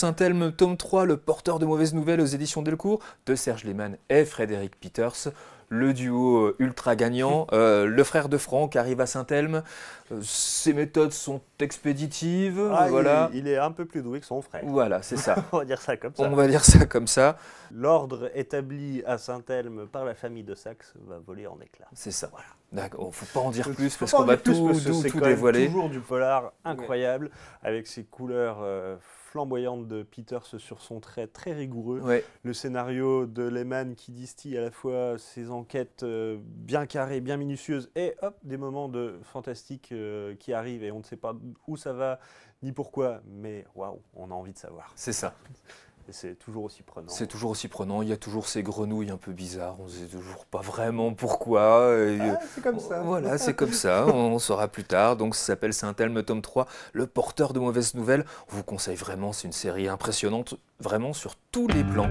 Saint-Elme, tome 3, Le porteur de mauvaises nouvelles aux éditions Delcourt, de Serge Lehmann et Frédéric Peters le duo euh, ultra gagnant, mmh. euh, le frère de Franck arrive à Saint-Elme, euh, ses méthodes sont expéditives, ah, voilà. Il, est un peu plus doué que son frère. Voilà, c'est ça. On va dire ça comme ça. On va dire ça comme ça. L'ordre établi à Saint-Elme par la famille de Saxe va voler en éclats. C'est ça. Voilà. D'accord, faut pas en dire plus parce qu'on va tout, tout, tout dévoiler. Toujours du polar incroyable avec ses couleurs. flamboyantes de Peters sur son trait très rigoureux. Le scénario de Lehman qui distille à la fois ses enquête euh, bien carrée, bien minutieuse, et hop, des moments de fantastique euh, qui arrivent et on ne sait pas où ça va ni pourquoi, mais waouh, on a envie de savoir. C'est ça. C'est toujours aussi prenant. C'est toujours aussi prenant. Il y a toujours ces grenouilles un peu bizarres. On ne sait toujours pas vraiment pourquoi. Ah, euh, c'est comme ça. Voilà, c'est comme ça. On saura plus tard. Donc, ça s'appelle Saint-Elme, tome 3, Le porteur de mauvaises nouvelles. On vous conseille vraiment. C'est une série impressionnante, vraiment sur tous les plans.